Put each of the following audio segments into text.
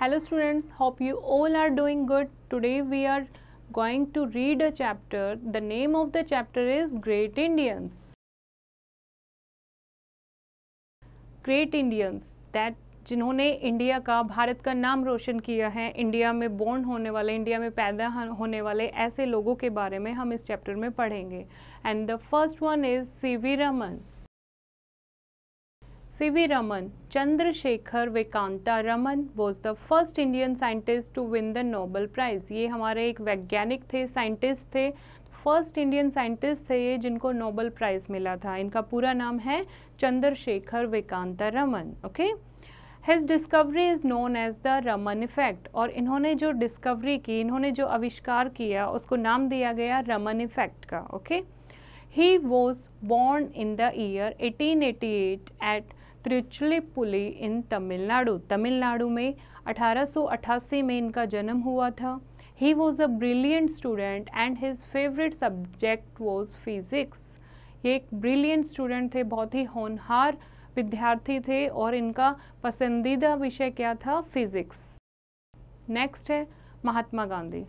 Hello students, hope you all are doing good. Today we are going to read a chapter. The name of the chapter is Great Indians. Great Indians that जिन्होंने India का भारत का नाम रोशन किया है India में born होने वाले India में पैदा होने वाले ऐसे लोगों के बारे में हम इस चैप्टर में पढ़ेंगे and the first one is C V Raman C V Raman Chandrasekhara वेकांता Raman was the first Indian scientist to win the Nobel prize ये हमारे एक वैज्ञानिक थे साइंटिस्ट थे फर्स्ट इंडियन साइंटिस्ट थे ये जिनको नोबल प्राइज़ मिला था इनका पूरा नाम है चंद्रशेखर वेकांता Raman okay okay? His discovery is known as the Raman effect और इन्होंने जो डिस्कवरी की इन्होंने जो आविष्कार किया उसको नाम दिया गया रमन इफ़ेक्ट का okay he was born in the year 1888 at at Trichulipuli in Tamil Nadu Tamil Nadu में 1888 में इनका जन्म हुआ था he was a brilliant student and his favourite subject was physics ये एक ब्रिलियंट स्टूडेंट थे बहुत ही होनहार विद्यार्थी थे और इनका पसंदीदा विषय क्या था फिजिक्स नेक्स्ट है Mahatma Gandhi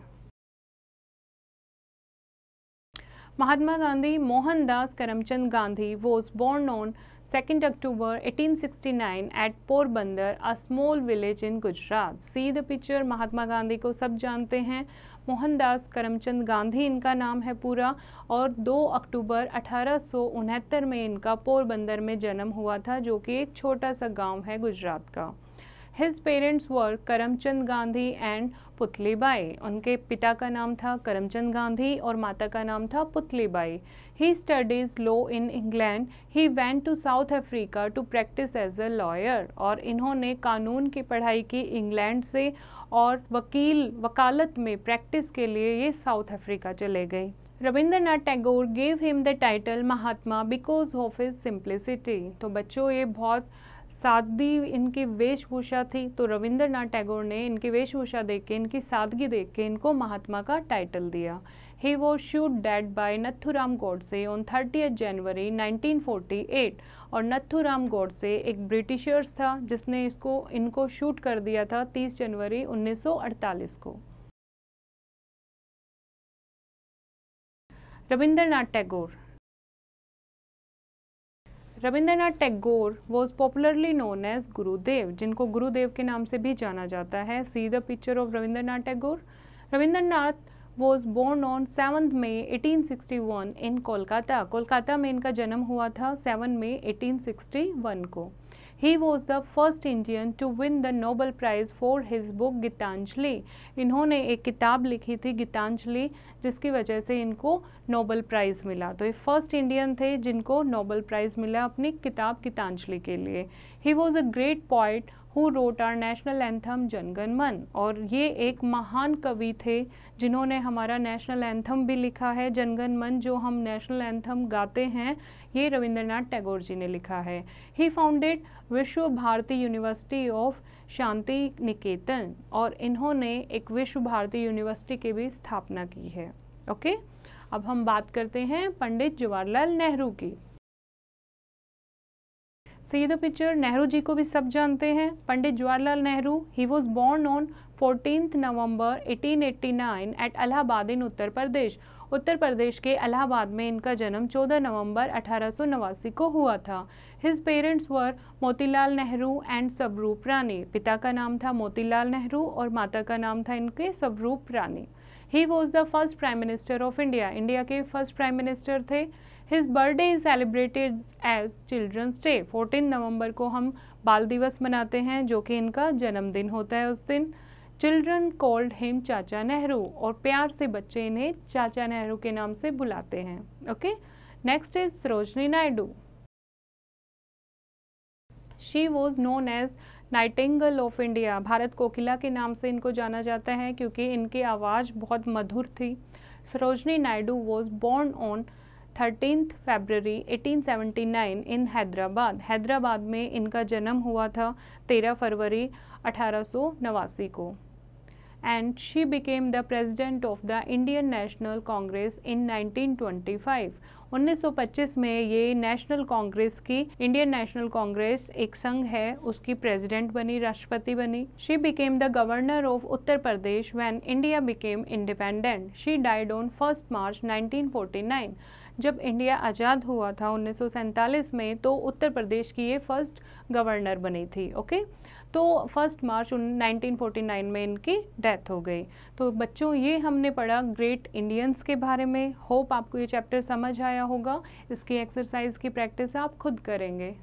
Mahatma Gandhi Mohandas Karamchand Gandhi was born on 2nd October 1869 at Porbandar, a small village in Gujarat. See the picture. Mahatma Gandhi को सब जानते हैं मोहनदास करमचंद गांधी इनका नाम है पूरा और 2 अक्टूबर अठारह में इनका पोरबंदर में जन्म हुआ था जो कि एक छोटा सा गांव है गुजरात का his parents were Karamchand Gandhi and Putlibai उनके पिता का नाम था करमचंद गांधी और माता का नाम था Putlibai he studies law in England he went to South Africa to practise as a lawyer और इन्होंने कानून की पढ़ाई की इंग्लैंड से और वकील वकालत में प्रैक्टिस के लिए ये साउथ अफ्रीका चले गए Rabindranath Tagore gave him the title Mahatma because of his simplicity तो बच्चों ये बहुत सादगी इनकी वेशभूषा थी तो रविंद्रनाथ टैगोर ने इनकी वेशभूषा देख के इनकी सादगी देख के इनको महात्मा का टाइटल दिया he was shoot dead by Nathuram Godse on thirty January 1948 और नथुराम गोडसे एक ब्रिटिशर्स था जिसने इसको इनको शूट कर दिया था 30 जनवरी 1948 को Rabindranath Tagore Rabindranath Tagore was popularly known as Gurudev जिनको गुरुदेव के नाम से भी जाना जाता है see the picture of Rabindranath Tagore Rabindranath was born on seven May 1861 in Kolkata Kolkata में इनका जन्म हुआ था सेवन मे 1861 को he was the first Indian to win the Nobel prize for his book Gitanjali इन्होंने एक किताब लिखी थी गीतांजलि जिसकी वजह से इनको नोबल प्राइज़ मिला तो ये फर्स्ट इंडियन थे जिनको नोबल प्राइज़ मिला अपनी किताब गीतांजलि के लिए he was a great poet who wrote our national anthem Jana Gana Mana और ये एक महान कवि थे जिन्होंने हमारा नेशनल एंथम भी लिखा है जनगण मन जो हम नेशनल एंथम गाते हैं ये रविंद्रनाथ टैगोर जी ने लिखा है he founded Vishwa Bharati university of Shantiniketan और इन्होंने एक विश्व भारती यूनिवर्सिटी की भी स्थापना की है ओके okay? अब हम बात करते हैं पंडित जवाहरलाल नेहरू की सो ये पिक्चर नेहरू जी को भी सब जानते हैं Pandit Jawaharlal Nehru he was born on fourteen November 1889 at Allahabad in Uttar Pradesh Uttar Pradesh के अलाहाबाद में इनका जन्म 14 नवंबर अठारह को हुआ था his parents were Motilal Nehru and Sabrup Rani पिता का नाम था मोतीलाल नेहरू और माता का नाम था इनके Sabrup Rani he was the first prime minister of India India के फर्स्ट प्राइम मिनिस्टर थे his birthday is celebrated as children's day 14 नवंबर को हम बाल दिवस मनाते हैं जो कि इनका जन्मदिन होता है उस दिन चिल्ड्रन कॉल्ड हिम चाचा नेहरू और प्यार से बच्चे इन्हें चाचा नेहरू के नाम से बुलाते हैं okay next is Sarojini Naidu she was known as nightingale of India Bharat Kokila के नाम से इनको जाना जाता है क्योंकि इनकी आवाज़ बहुत मधुर थी Sarojini Naidu was born on thirteenth February 1879 in Hyderabad Hyderabad में इनका जन्म हुआ था 13 फरवरी अठारह को and she became the president of the Indian National Congress in 1925 1925 में ये नेशनल कांग्रेस की इंडियन नेशनल कांग्रेस एक संघ है उसकी प्रेसिडेंट बनी राष्ट्रपति बनी she became the governor of Uttar Pradesh when India became independent she died on first March 1949 जब इंडिया आज़ाद हुआ था उन्नीस में तो उत्तर प्रदेश की ये फर्स्ट गवर्नर बनी थी ओके तो फर्स्ट मार्च 1949 में इनकी डेथ हो गई तो बच्चों ये हमने पढ़ा ग्रेट इंडियंस के बारे में होप आपको ये चैप्टर समझ आया होगा इसकी एक्सरसाइज की प्रैक्टिस आप खुद करेंगे